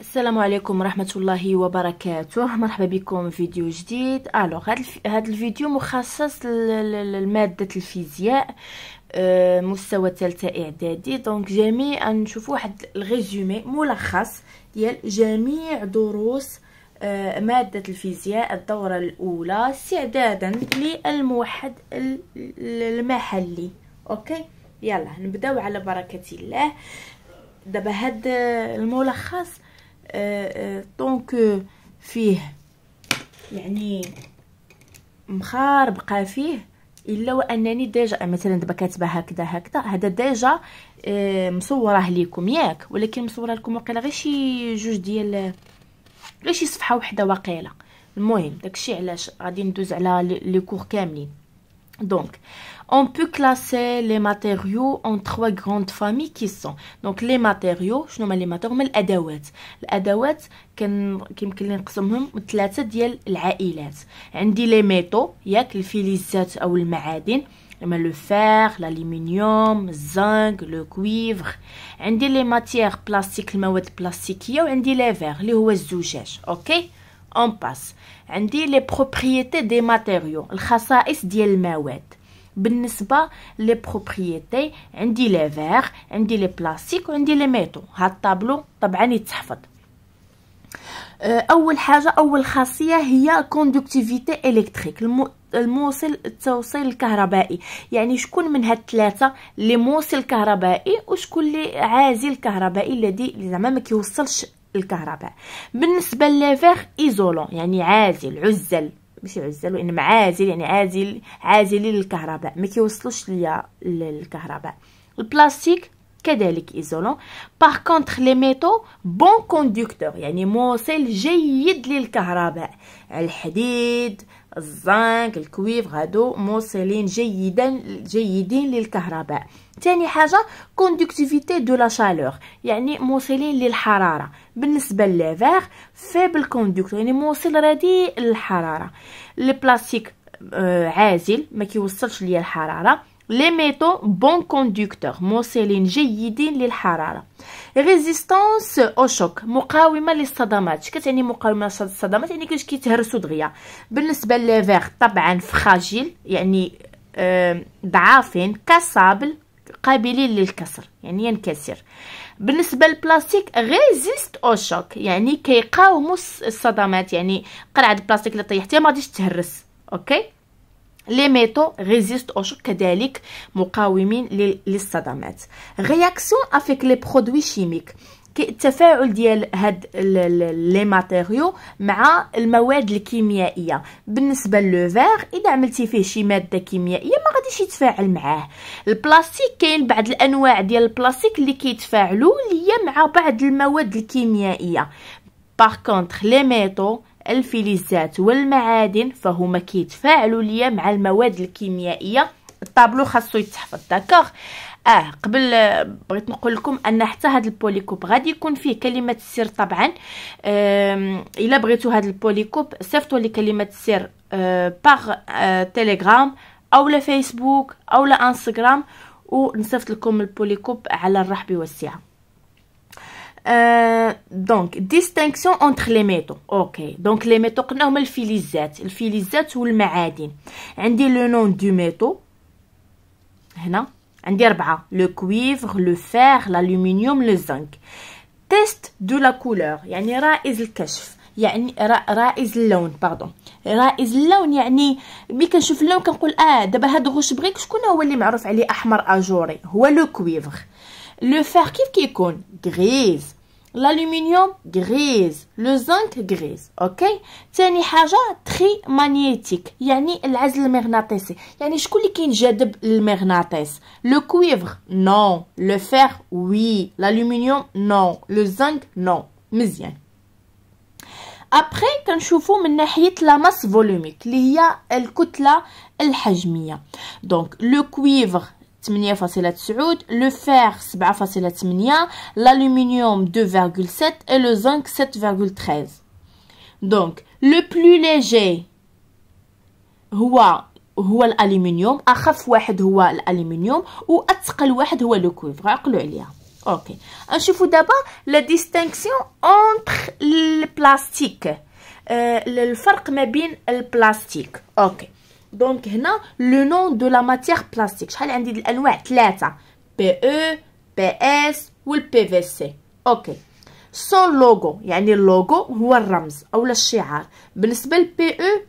السلام عليكم ورحمة الله وبركاته مرحبا بكم فيديو جديد الو هذا الف... هاد الفيديو مخصص لمادة الفيزياء أه مستوى ثالثة اعدادي دونك جميع نشوفوا واحد الريزومي ملخص ديال جميع دروس أه مادة الفيزياء الدورة الأولى استعدادا للموحد المحلي اوكي يلا نبداو على بركة الله دابا هاد آه، الملخص آه، آه، طونك فيه يعني مخار بقى فيه الا وانني ديجا مثلا دابا كاتبه هكذا هكذا هذا ديجا مصوره ليكم ياك ولكن مصوره لكم واقيلا غير شي جوج ديال غير شي صفحه وحده واقيلا المهم داكشي علاش غادي ندوز على لي كور كاملين Donc, on peut classer les matériaux en trois grandes familles qui sont donc les matériaux شنو هما les matériaux هما الادوات الادوات كان كيمكن لي نقسمهم لثلاثه ديال العائلات عندي لي ميتو ياك الفيليزات او المعادن اما لو فير l'aluminium الزنك لو كويفر عندي لي ماتيير بلاستيك المواد البلاستيكيه وعندي لي فير اللي هو الزجاج اوكي okay? اون باس عندي لي بروبريتي دي ماتيريو الخصائص ديال المواد بالنسبه لي بروبريتي عندي لي فيغ عندي لي بلاستيك وعندي لي ميتو هاد الطابلو طبعا يتحفظ أه، اول حاجه اول خاصيه هي كوندكتيفيتي الكتريك الموصل التوصيل الكهربائي يعني شكون من هاد الثلاثه اللي موصل كهربائي وشكون اللي عازل كهربائي الذي زعما ما كيوصلش الكهرباء بالنسبه لافيغ ايزولون يعني عازل عزل ماشي عزل وانما عازل يعني عازل عازل للكهرباء ما كيوصلوش ليا الكهرباء البلاستيك كذلك ايزولون باغ كونتخ لي ميتو بون كوندكتور يعني موصل جيد للكهرباء الحديد الزنك الكويف هادو موصلين جيدا جيدين للكهرباء ثاني حاجه كوندكتيفيتي دو لا شالور يعني موصلين للحراره بالنسبه للافير فيبل كوندكتور يعني موصل رديء للحراره البلاستيك آه، عازل ما كيوصلش ليا الحراره لي ميتو بون conducteurs موصلين جيدين للحرارة ريزيستانس او شوك مقاومه للصدمات كتعني مقاومه للصدمات يعني كاش كيتهرسوا دغيا بالنسبه للفيغ طبعا فخاجيل يعني ضعافين كسابل قابلين للكسر يعني ينكسر بالنسبه للبلاستيك ريزيست او شوك يعني كيقاوموا الصدمات يعني قرعه البلاستيك اللي طيحتيها ما غاديش تهرس اوكي لي ميتو ريزيست او شوك كذلك مقاومين للصدمات رياكسيون افيك لي برودوي شيميك التفاعل ديال هاد لي ماتيريو مع المواد الكيميائيه بالنسبه للوفير اذا عملتي فيه شي ماده كيميائيه ما غاديش يتفاعل معاه البلاستيك كاين بعض الانواع ديال البلاستيك اللي كيتفاعلوا ليا مع بعض المواد الكيميائيه باغ كونطخ لي ميتو الفلزات والمعادن فهما كيتفاعلوا ليا مع المواد الكيميائيه الطابلو خاصو يتحفظ داكوغ اه قبل بغيت نقول لكم ان حتى هذا البوليكوب غادي يكون فيه كلمه السر طبعا الا بغيتو هذا البوليكوب صيفطوا لي كلمه السر أه باغ أه او لا فيسبوك او لا انستغرام ونصيفط لكم البوليكوب على الرحب والسعه دونك euh, ديستينكسيون distinction لي ميتو اوكي دونك لي ميتو قلنا هما الفلزات الفلزات والمعادن عندي لو نون دو ميتو هنا عندي أربعة لو كويفر لو فير لالومنيوم لو زنك تيست دو لا كولور يعني رائز الكشف يعني رائز اللون باردون رائز اللون يعني ملي كنشوف اللون كنقول اه دابا هاد غوش بغيك شكون هو اللي معروف عليه احمر اجوري هو لو كويفر le fer qui est grise, l'aluminium grise, le zinc grise, ok? une haja très magnétique, yani l'az le Il y a kin jadeb le le cuivre, non, le fer, oui, l'aluminium, non, le zinc, non, mizien. Après, quand je vois la masse volumique, il y a la coutela, Donc, le cuivre, le fer l'aluminium 2,7 et le zinc 7,13 donc le plus léger هو هو الالومنيوم اخف واحد هو الالومنيوم واثقل واحد هو لو كوفر عقلوا عليها اوكي نشوفوا دابا لا ديستينكسيون Le البلاستيك الفرق ما بين البلاستيك اوكي دونك هنا لو نون دو لا ماتيير بلاستيك شحال عندي الانواع ثلاثه بي او بي اس والبي في سي اوكي سون لوغو يعني اللوغو هو الرمز اولا الشعار بالنسبه للبي او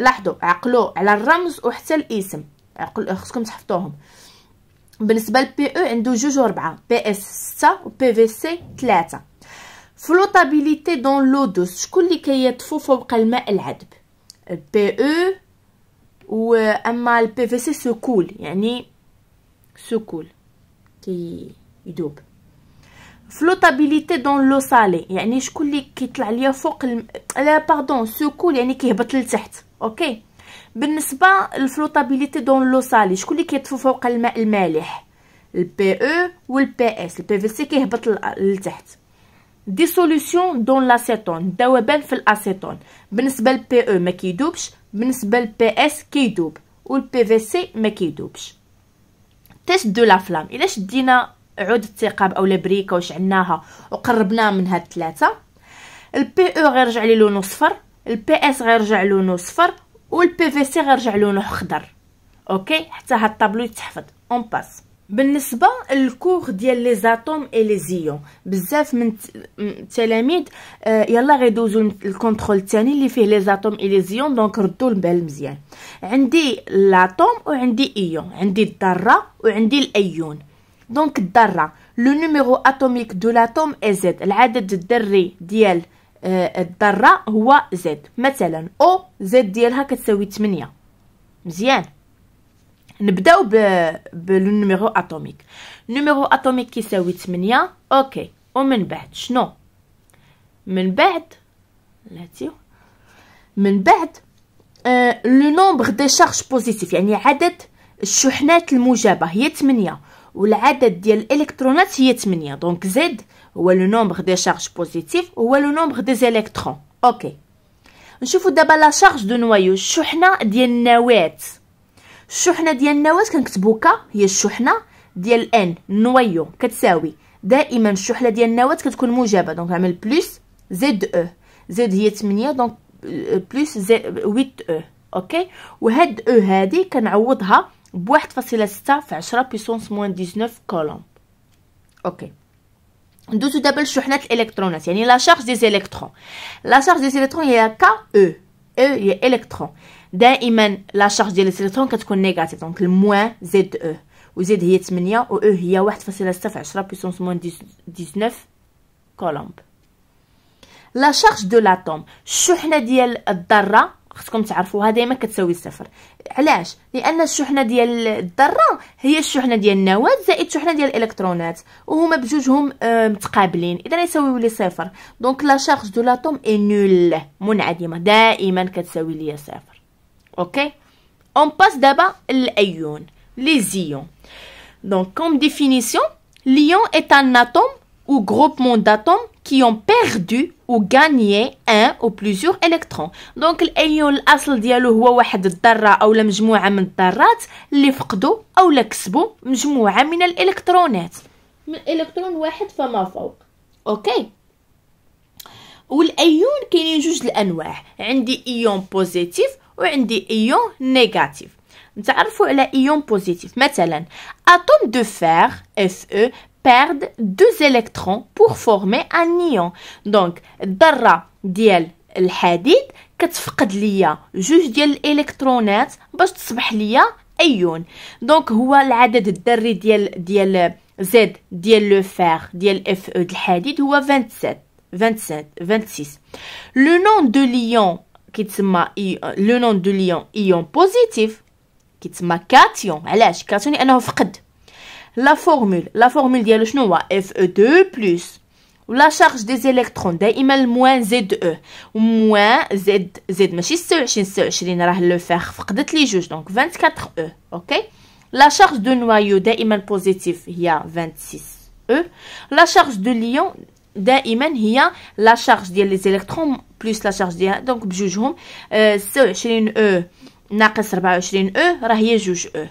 لاحظوا عقلوا على الرمز وحتى الاسم عقل خصكم تحفظوهم بالنسبه للبي او عنده جوج و اربعه بي اس 6 وبي في سي 3 فلوتابيليتي دون لو دوس شكون اللي كيطفو فوق الماء العذب بي او واما البي في سي سكول يعني سكول كي يدوب فلوتابيليتي دون لو سالي يعني شكون اللي كيطلع ليا فوق الم... لا باردون سكول يعني كيهبط لتحت اوكي بالنسبه للفلوتابيليتي دون لو سالي شكون اللي كيطفو فوق الماء المالح البي او والبي اس البي في سي كيهبط لتحت ديسوليسيون دون لاسيتون ذوبان في الاسيتون بالنسبه للبي او e ما كيدوبش بالنسبه للبي اس كيدوب والبي في سي ما كيدوبش تيست دو لا فلام الا شدينا عود الثقاب اولا بريكه واش عناها وقربناها من هاد الثلاثه البي او غيرجع لي لونو صفر البي اس غيرجع لونو صفر والبي في سي غيرجع لونو خضر اوكي حتى هاد الطابلو يتحفظ اون باس بالنسبه للكور ديال لي زاتوم اي لي زيون بزاف من التلاميذ آه، يلا غيدوزوا الكونترول الثاني اللي فيه لي زاتوم اي لي زيون دونك ردوا البال مزيان عندي لاتوم وعندي ايون عندي الذره وعندي الايون دونك الذره لو نيميرو اتوميك دو لاتوم اي زد العدد الذري ديال آه، الذره هو زد مثلا او زد ديالها كتساوي 8 مزيان نبداو نيميرو اتوميك نيميرو اتوميك كيساوي 8 اوكي ومن بعد شنو من بعد لاتيو من بعد لو نومبر دي شارج بوزيتيف يعني عدد الشحنات الموجبه هي 8 والعدد ديال الالكترونات هي 8 دونك زد هو لو نومبر دي شارج بوزيتيف هو لو نومبر دي الكترون اوكي نشوفوا دابا لا شارج دو نوايو الشحنه ديال النواه الشحنه ديال النواه كنكتبو ك هي الشحنه ديال ان نويو كتساوي دائما الشحنه ديال النواه كتكون موجبه دونك نعمل بلس زد او زد هي 8 دونك بلس زد 8 او اوكي وهاد او هادي كنعوضها ب 1.6 في 10 بيسونس موان 19 كولوم اوكي ندوزو دابا لشحنات الالكترونات يعني لا شارج دي زيليكترون لا شارج دي زيليكترون هي كا او e. او e هي الكترون دائما لا شارج ديال الالكترون كتكون نيجاتيف دونك الموان زد او وزد هي 8 و او e هي 1.6 في 10 بيسونس موان 19 كولومب لا شارج دو لاتوم الشحنه ديال الذره خصكم تعرفوها دائما كتساوي صفر علاش لان الشحنه ديال الذره هي الشحنه ديال النواه زائد الشحنه ديال الالكترونات وهما بجوجهم آه، متقابلين اذا يساويو لي صفر دونك لا شارج دو لاتوم اي نول منعدمه دائما كتساوي لي صفر اوكي اون باس دابا الايون لي زيون دونك كوم ديفينيسيون ليون est un atome ou groupement داتوم كي اون بيردو او غاني ان او plusieurs الكترون دونك الايون الاصل ديالو هو واحد الذره او مجموعه من الذرات اللي فقدوا او كسبوا مجموعه من الالكترونات من الكترون واحد فما فوق اوكي والايون كاينين جوج الانواع عندي ايون بوزيتيف وعندي ايون نيجاتيف نتعرفوا على ايون بوزيتيف مثلا اتوم دو فير اف او بيرد دو الكترون بور فورمي ان ايون دونك الذره ديال الحديد كتفقد ليا جوج ديال الالكترونات باش تصبح ليا ايون دونك هو العدد الذري ديال ديال زد ديال لو فير ديال اف او e الحديد هو 27 27 26 لو نون دو ليون Le nom de l'ion ion positif, qui La formule, la formule de la formule la formule de la charge des la e. formule de la formule de la formule de la the de la formule la charge de e. la la formule la la de la دائما هي لا شارج ديال لي زيليكترون بلس لا شارج ديالها دونك بجوجهم ستة آه، وعشرين او ناقص ربعة وعشرين او راه هي جوج او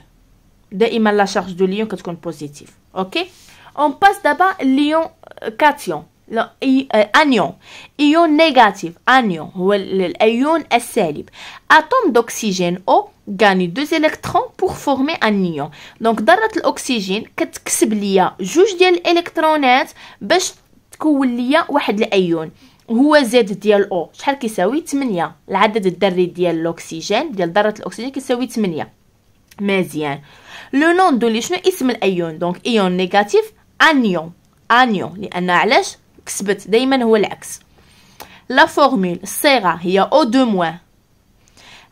دائما لا شارج دو ليون كتكون بوزيتيف اوكي اون باس دابا ليون كاتيون لا اي انيون ايون نيجاتيف انيون هو الايون السالب اتوم دوكسيجين او غاني دو الكترون بور فورمي ان ايون دونك ذره الاكسجين كتكسب ليا جوج ديال الالكترونات باش تكون ليا واحد الايون هو زد ديال او شحال كيساوي 8 العدد الذري ديال الاكسجين ديال ذره الاكسجين كيساوي 8 مزيان لو نون دو لي شنو اسم الايون دونك ايون نيجاتيف انيون انيون لان علاش كسبت دائما هو العكس لا فورمول الصيغه هي او دو موان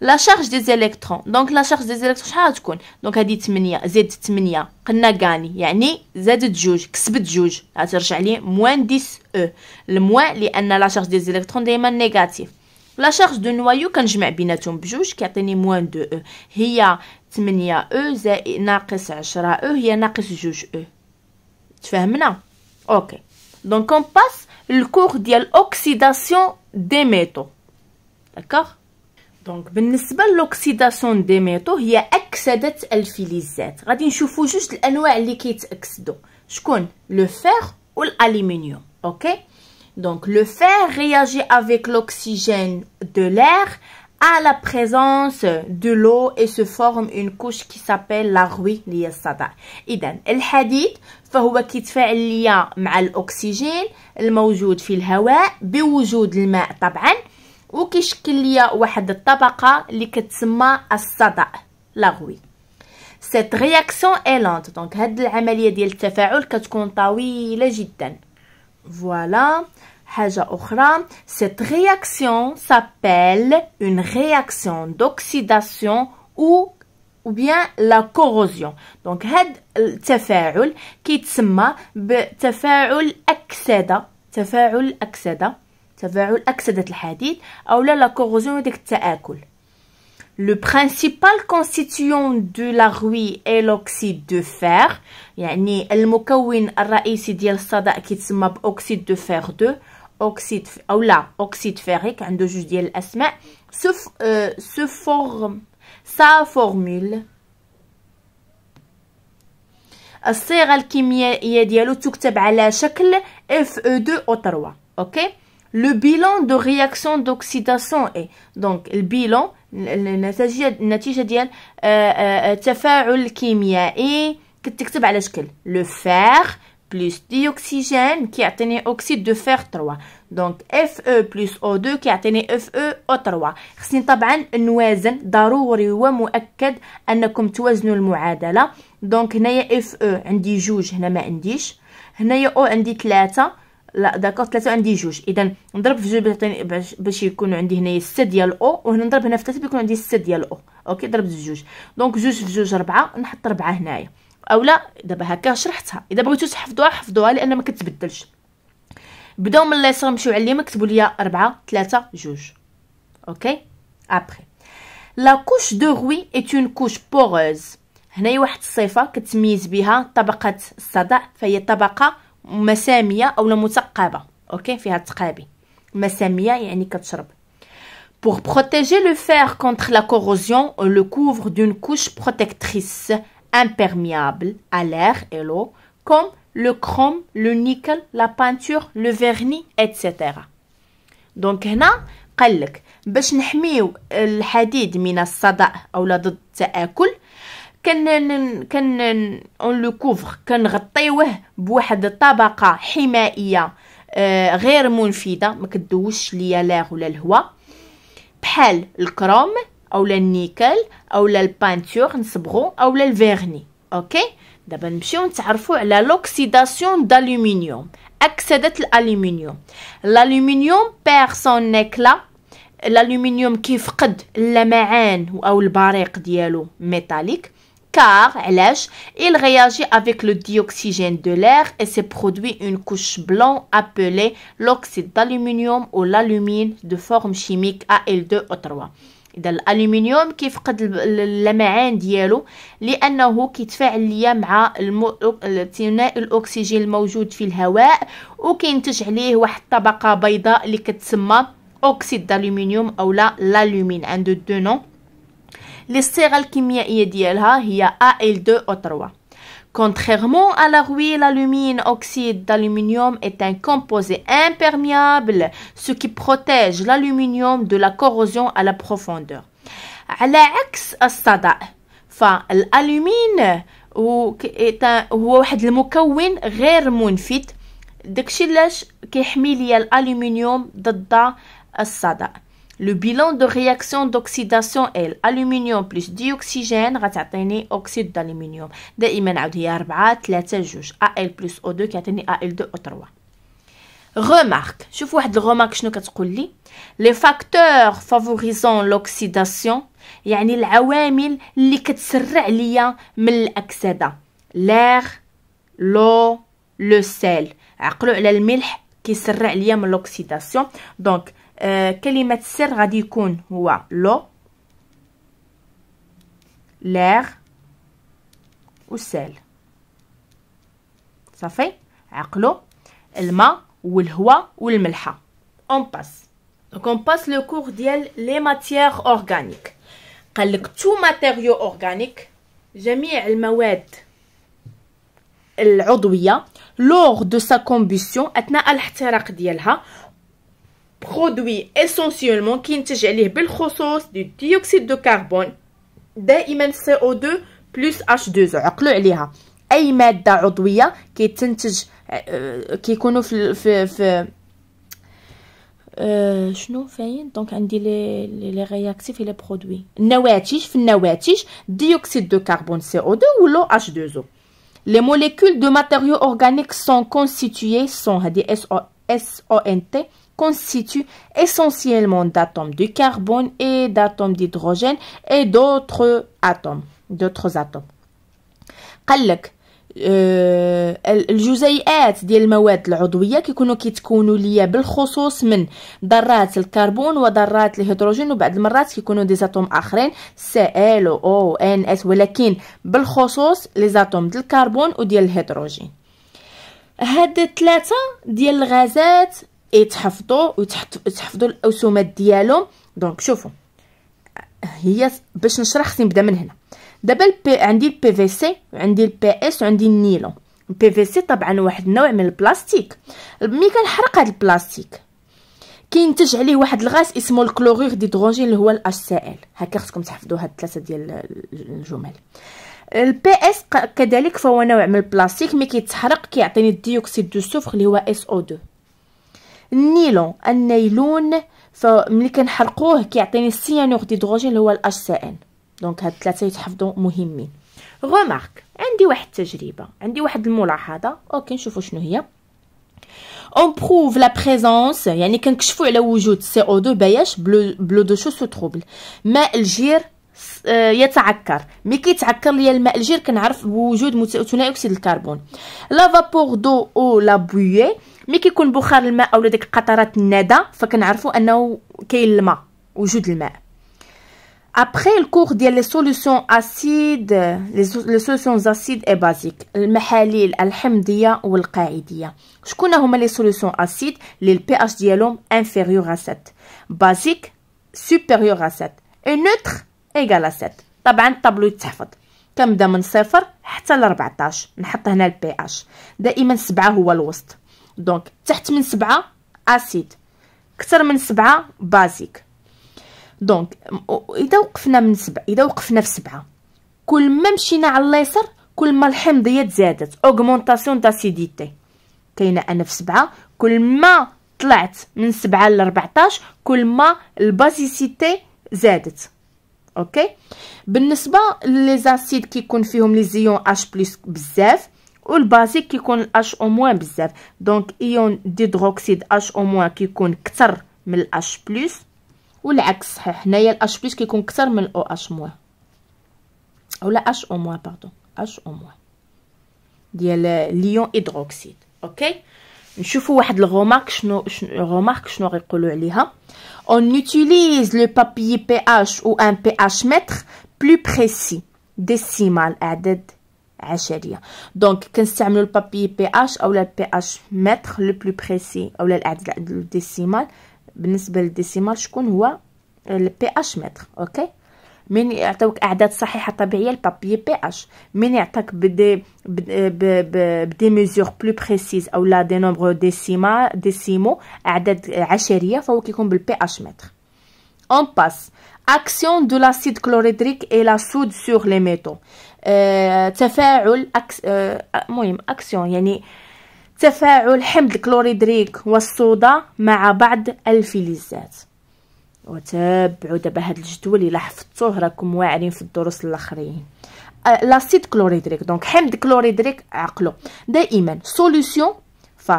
La charge des électrons Donc la charge des électrons شحال تكون دونك هادي 8 زائد 8 قلنا غاني يعني زادت جوج كسبت جوج غترجع لي موان 10 او الموان لان لا شارج دي du ديما نيجاتيف لا شارج دو نوايو كنجمع بيناتهم بجوج كيعطيني موان 2 او هي 8 او زائد ناقص 10 او هي ناقص جوج او تفهمنا اوكي دونك اون باس cours ديال اوكسيداسيون دي ميتو D'accord دونك بالنسبه لوكسيداسيون دي ميتو هي اكسده الفلزات غادي نشوفوا جوج الانواع اللي كيتاكسدو شكون لو فير والالومنيوم اوكي دونك لو فير رياجي افيك لوكسيجين دو لير à la présence de l'eau et se forme une couche qui s'appelle la rouille للصدى اذا الحديد فهو كيتفاعل ليا مع الاكسجين الموجود في الهواء بوجود الماء طبعا وكيشكل ليا واحد الطبقه اللي كتسمى الصدأ لاغوي سيت رياكسيون اي لونت دونك هاد العمليه ديال التفاعل كتكون طويله جدا فوالا حاجه اخرى سيت رياكسيون سابيل اون رياكسيون دوكسيداسيون او ou bien la corrosion دونك هاد التفاعل كيتسمى بتفاعل اكسده تفاعل اكسده تفاعل أكسدة الحديد أو لا كوغوزيون ديك التآكل لو principal كونستيتيون دو لا rouille اي لوكسيد دو fer يعني المكون الرئيسي ديال الصدأ كيتسمى بأوكسيد دو فير 2 اوكسيد او لا اوكسيد فيريك عنده جوج ديال الاسماء سوف أه سو فورم سا فورمول الصيغه الكيميائيه ديالو تكتب على شكل اف او 2 او 3 اوكي le bilan de réaction d'oxydation est donc le bilan النتيجه ديال تفاعل كيميائي كتكتب على شكل لو فير بلس ديوكسيجين كيعطيني اوكسيد دو فير 3 دونك اف او بلس او 2 كيعطيني اف او او 3 خصني طبعا نوازن ضروري ومؤكد انكم توازنوا المعادله دونك هنايا اف او عندي جوج هنا ما عنديش هنايا او عندي ثلاثة لا داكور ثلاثة عندي جوج اذا نضرب في جوج باش باش يكون عندي هنايا ستة ديال او وهنا نضرب هنا في ثلاثة بيكون عندي ستة ديال او اوكي ضربت في جوج دونك جوج في جوج ربعة نحط ربعة هنايا اولا دابا هكا شرحتها اذا بغيتو تحفظوها حفظوها لان ما كتبدلش بداو من اليسار مشيو على اليمين كتبوا لي ربعة ثلاثة جوج اوكي ابري لا كوش دو روي إت اون كوش بوغوز هنايا واحد الصفه كتميز بها طبقه الصدع فهي طبقه مساميه او مثقبه اوكي فيها تقابي مساميه يعني كتشرب Pour protéger le fer contre la corrosion, on le couvre d'une couche protectrice imperméable à l'air et l'eau, comme le chrome, le nickel, la peinture, le vernis, etc. Donc هنا قالك باش نحميو الحديد من الصدأ أو ضد التآكل كن كن اون لو كوفر كنغطيوه بواحد الطبقه حمائيه آه، غير منفذه ما كدوش ليا لاغ ولا الهواء بحال الكروم اولا النيكل اولا البانتور نصبغو اولا الفيرني اوكي دابا نمشيو نتعرفوا على لوكسيداسيون دالومنيوم اكسده الالومنيوم الالومنيوم بير سون نيكلا الالومنيوم كيفقد اللمعان او البريق ديالو ميتاليك car il réagit avec le dioxygène de l'air et se produit une couche blanche appelée l'oxyde d'aluminium ou l'alumine de forme chimique Al2O3 L'aluminium qui كيفقد اللمعان ديالو لانه كيتفاعل ليا مع ثنائي الاكسجين الموجود في الهواء وكينتج عليه واحد بيضاء اللي كتسمى d'aluminium ou l'alumine un de deux noms الصيغه الكيميائيه ديالها هي Al2O3 Contrairement à la rouille, l'alumine oxyde d'aluminium est un composé imperméable, ce qui protège l'aluminium de la corrosion à la profondeur. على عكس الصدأ فالالومين هو واحد المكون غير منفت لو بيلون دو رياكسيون دوكسيداسيون ال الومنيوم بلس ديوكسيجين غتعطيني اوكسيد دالومنيوم دائما عاود هي 4 3 جوج ال بلس او 2 كيعطيني ال 2 او 3 Remarque, شوف واحد الغومارك شنو كتقول لي لي فاكتور فافوريزون لوكسيداسيون يعني العوامل اللي كتسرع ليا من الاكسده لير لو لو سيل عقلوا على الملح كيسرع ليا من لوكسيداسيون دونك آه، كلمة السر غادي يكون هو لو لير والسال صافي عقلو الماء والهواء والملحة اون باس دونك اون باس لو كور ديال لي ماتيير اورغانيك قالك تو ماتيريو اورغانيك جميع المواد العضويه لور دو سا كومبوسيون اثناء الاحتراق ديالها essentiellement qui intégre les belles ressources du dioxyde de carbone des co2 h2o il ya un immeuble d'art ou ya qu'est qui euh, euh, qu'ils euh, le donc les réactifs et les produits dioxyde de carbone co2 ou l'eau h2o les molécules de matériaux organiques sont constituées sont S O s o n t constitue essentiellement d'atomes de carbone et d'atomes d'hydrogène et d'autres atomes d'autres atomes قال آه، الجزيئات ديال المواد العضويه كيكونوا كيتكونوا ليا بالخصوص من ذرات الكربون وذرات الهيدروجين وبعض المرات كيكونوا دي زاتوم اخرين سي ال او ان اس ولكن بالخصوص لي زاتوم ديال الكربون وديال الهيدروجين هاد الثلاثه ديال الغازات يتحفظوا ويتحفظوا الاوسومات ديالهم دونك شوفوا هي باش نشرح خصني نبدا من هنا دابا البي عندي البي في سي وعندي البي اس وعندي النيلون البي في سي طبعا واحد النوع من البلاستيك ملي كنحرق هذا البلاستيك كينتج عليه واحد الغاز اسمه الكلورير ديدروجين اللي هو الاش سي ال هكا خصكم تحفظوا هاد الثلاثه ديال الجمل البي اس كذلك فهو نوع من البلاستيك ملي كيتحرق كيعطيني الديوكسيد دو سوفر اللي هو اس او 2 النيلون النيلون فملي كنحرقوه كيعطيني السيانور ديدروجين اللي هو الاش سي ان دونك هاد الثلاثه يتحفظوا مهمين غومارك عندي واحد التجربه عندي واحد الملاحظه اوكي نشوفوا شنو هي اون بروف لا بريزونس يعني كنكشفوا على وجود سي او 2 باياش بلو بلو دو شو سو تروبل ماء الجير آه، يتعكر مي كيتعكر ليا الماء الجير كنعرف بوجود ثاني اكسيد الكربون لا فابور دو او لا بويه مي كيكون بخار الماء اولا ديك قطرات الندى فكنعرفوا انه كاين الماء وجود الماء ابخي الكور ديال لي سوليسيون اسيد لي سوليسيون اسيد اي بازيك المحاليل الحمضيه والقاعديه شكون هما لي سوليسيون اسيد لي البي اش ديالهم انفيريور ا 7 بازيك سوبيريور ا 7 اي نوتر ايغال ا 7 طبعا الطابلو يتحفظ كنبدا من صفر حتى ل 14 نحط هنا البي اش دائما سبعة هو الوسط دونك تحت من سبعة اسيد اكثر من سبعة بازيك دونك اذا وقفنا من سبعة اذا وقفنا في سبعة كل ما مشينا على اليسر كل ما الحمضيه زادت اوغمونطاسيون داسيديتي كاينه انا في سبعة كل ما طلعت من سبعة ل 14 كل ما البازيسيتي زادت اوكي بالنسبه لي زاسيد كيكون فيهم لي زيون اش بلس بزاف والبازيك كيكون الاش او موان بزاف دونك ايون ديدروكسيد اش او موان كيكون كتر من الاش بلس والعكس صحيح هنايا الاش بلس كيكون كتر من الاو اش موان ولا اش او موان باردون اش او موان ديال ليون هيدروكسيد اوكي نشوفوا واحد الغومارك شنو الغومارك شنو غيقولوا عليها لو utilise بي اش او ان بي اش متر بلو بريسي ديسيمال اعداد عشرية دونك كنستعملوا البابي بي اش اولا البي اش متر لو بلو بريسي اولا الاعداد الديسيمال بالنسبه للديسيمال شكون هو البي اش متر اوكي من يعطيوك اعداد صحيحه طبيعيه البابي بي اش من يعطيك بدي بدي ميزور بلو بريسيز اولا دي نومبر ديسيما ديسيمو اعداد عشريه فهو كيكون بالبي اش متر اون باس اكسيون دو لاسيد كلوريدريك اي لا سود سور لي ميتو آه، تفاعل أكس آه، آه، مهم أكسيون يعني تفاعل حمض الكلوريدريك والصودا مع بعض الفلزات وتابعوا دابا هاد الجدول الا حفظتوه راكم واعرين في الدروس الاخرين لاسيد كلوريدريك دونك حمض كلوريدريك عقلو دائما سوليوشن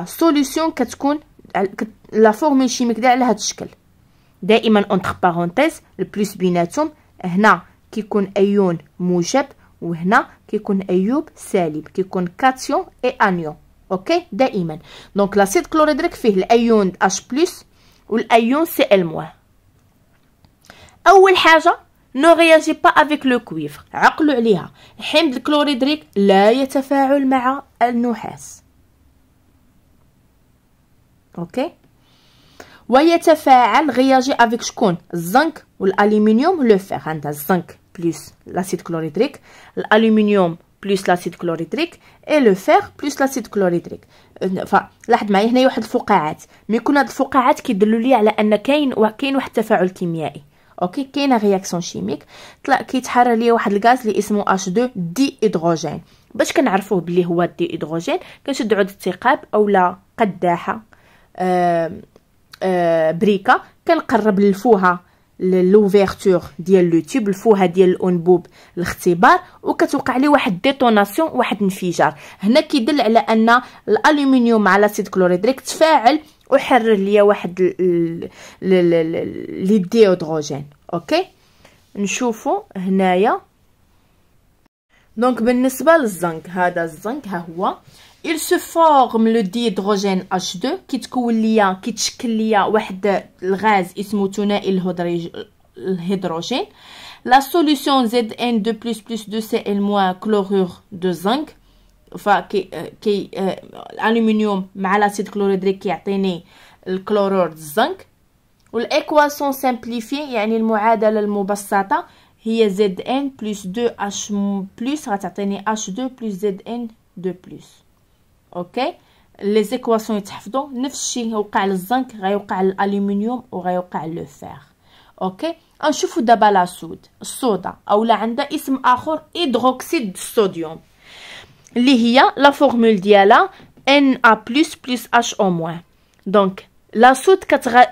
سوليوشن كتكون لا فورمول شيميك ديال على هاد الشكل دائما اونتر بارونتيز البلس بيناتهم هنا كيكون ايون موجب وهنا كيكون ايوب سالب كيكون كاتيون اي انيون اوكي دائما دونك لاسيد كلوريدريك فيه الايون اش بلس والايون سي ال موان اول حاجه نو رياجي با افيك لو كويفر عقلوا عليها حمض الكلوريدريك لا يتفاعل مع النحاس اوكي ويتفاعل غياجي افيك شكون الزنك والالومنيوم لو فير عندها الزنك plus l'acide chlorhydrique, l'aluminium بلس لاسيد كلوريدريك اي لو فير بلس لاسيد كلوريدريك فلاحظ معايا هنايا واحد الفقاعات ميكون هاد الفقاعات كيدلوا لي على ان كاين كاين واحد التفاعل كيميائي اوكي كاينه رياكسيون شيميك طلع كيتحرر ليا واحد الغاز اللي اسمه اش 2 دي هيدروجين باش كنعرفوه بلي هو دي هيدروجين كنشد عود الثقاب اولا قداحه آه آه بريكه كنقرب للفوها لوفيرتور ديال لو تيوب الفوهه ديال الانبوب الاختبار وكتوقع ليه واحد ديتوناسيون واحد انفجار هنا كيدل على ان الالومنيوم مع الاسيد كلوريدريك تفاعل وحرر ليا واحد لي ديودروجين اوكي نشوفوا هنايا دونك بالنسبه للزنك هذا الزنك ها هو il se forme le dihydrogène H2 كتكون ليا كيتشكل ليا واحد الغاز اسمه ثنائي الهيدروجين لا سوليوشن ZN2++ 2Cl- chlorure de zinc فكي كي الالومنيوم مع لاسيد كلوريدريك كيعطيني الكلورور الزنك والايكواسيون سامبليفي يعني المعادله المبسطه هي زد ان plus 2 اش plus غتعطيني H2 زد ان 2 plus اوكي لي زيكواسيون يتحفظوا نفس الشيء وقع للزنك غيوقع للالومنيوم وغيوقع لو فيغ اوكي نشوفوا دابا لا سود الصودا اولا عندها اسم اخر هيدروكسيد الصوديوم اللي هي لا فورمول ديالها Na++HO-. Donc, لا سوت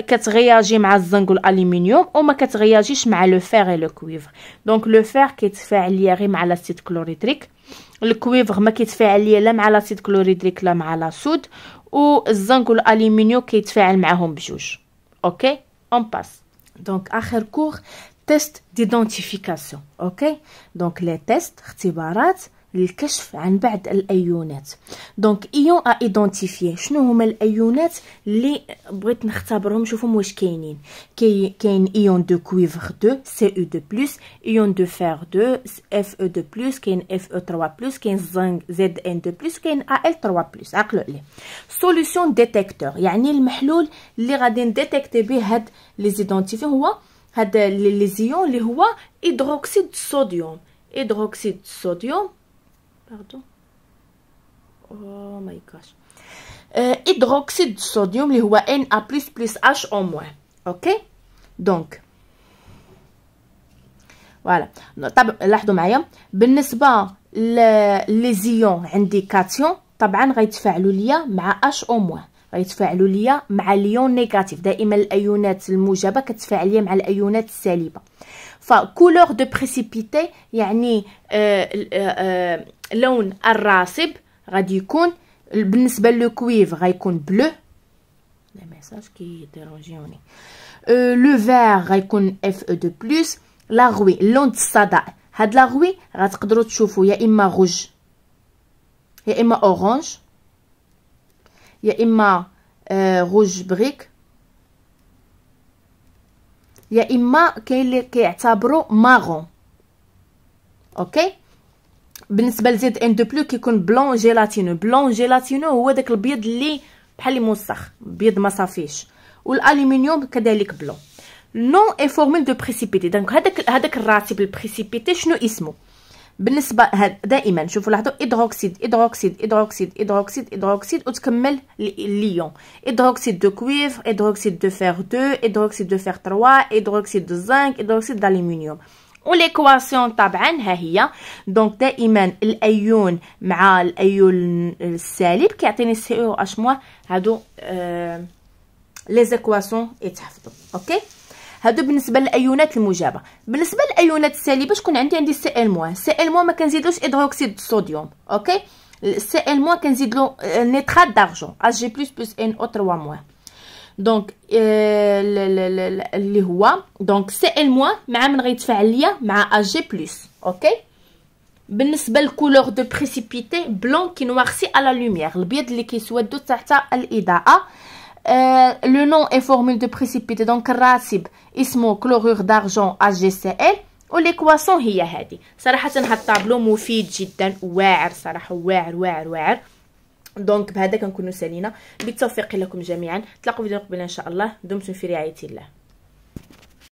كتغياجي مع الزنق والالومنيوم وما كتغياجيش مع لو فير اي لو كويفر دونك لو فير كيتفاعل ليا غير مع لاسيد كلوريدريك الكويفر ما كيتفاعل ليا لا مع لاسيد كلوريدريك لا مع لاسود والزنك والالومنيوم كيتفاعل معاهم بجوج اوكي اون باس دونك اخر كور تيست ديدونتيفيكاسيون اوكي دونك لي تيست اختبارات للكشف عن بعض الايونات دونك ايون ا ايدونتيفي شنو هما الايونات اللي بغيت نختبرهم نشوفهم واش كاينين كاين كاين ايون دو كويفر 2 سي او دو بلس ايون دو فير 2 اف او دو بلس كاين اف او 3 بلس كاين زنك زد ان دو بلس كاين ا ال 3 بلس عقلوا عليه سوليوشن ديتيكتور يعني المحلول اللي غادي نديتيكتي به هاد لي زيدونتيفي هو هاد لي زيون اللي هو هيدروكسيد الصوديوم هيدروكسيد الصوديوم باردون او ماي جاش هيدروكسيد الصوديوم اللي هو ان ا بلس بلس اش او موان اوكي دونك فوالا طب لاحظوا معايا بالنسبه لي زيون عندي كاتيون طبعا غيتفاعلوا ليا مع اش او موان غيتفاعلوا ليا مع ليون نيجاتيف دائما الايونات الموجبه كتفاعل ليا مع الايونات السالبه فكولور دو بريسيبيتي يعني آآ آه، آه، آه، لون الراسب غادي يكون بالنسبه لو كويف غيكون بلو لي ميساج كي ديرونجيوني لو فير غيكون اف او دو بلس لا روي لون الصدأ هاد لا روي غتقدروا تشوفوا يا اما غوج يا اما اورانج يا اما آه غوج بريك يا اما كاين اللي كيعتبروا مارون اوكي بالنسبه لزيد ان دو بلو كيكون بلون جيلاتينو بلون جيلاتينو هو داك البيض اللي بحال اللي موسخ بيض ما صافيش والالومنيوم كذلك بلون نون اي فورمول دو بريسيبيتي دونك هذاك هذاك الراتب البريسيبيتي شنو اسمه بالنسبه هاد دائما شوفوا لاحظوا هيدروكسيد هيدروكسيد هيدروكسيد هيدروكسيد هيدروكسيد وتكمل ليون هيدروكسيد دو كويفر هيدروكسيد دو فير 2 هيدروكسيد دو فير 3 هيدروكسيد دو زنك هيدروكسيد دالومنيوم وليكواسيون طبعا ها هي دونك دائما الايون مع الايون السالب كيعطيني سي او اش موا هادو لي آه، زيكواسيون يتحفظوا اوكي هادو بالنسبه للايونات الموجبه بالنسبه للايونات السالبه شكون عندي عندي سي ال موان سي ال موان ما كنزيدلوش هيدروكسيد الصوديوم اوكي سي ال موان كنزيدلو آه، نيترات دارجون اش جي بلس بلس ان او 3 موان دونك اللي هو دونك سي ال موان مع من غيتفاعل ليا مع ا جي بلس اوكي بالنسبه للكولور دو بريسيبيتي بلون نوارسي على لوميير الابيض اللي كيسود تحت الاضاءه لو نون اي فورمول دو بريسيبيتي دونك الراتب اسمه كلورور دارجون ا جي سي ال وليكواسون هي هذه صراحه هاد الطابلو مفيد جدا واعر صراحه واعر واعر واعر دونك بهذا كنكونوا سالينا بالتوفيق لكم جميعا تلاقوا فيديو قبل ان شاء الله دمتم في رعايه الله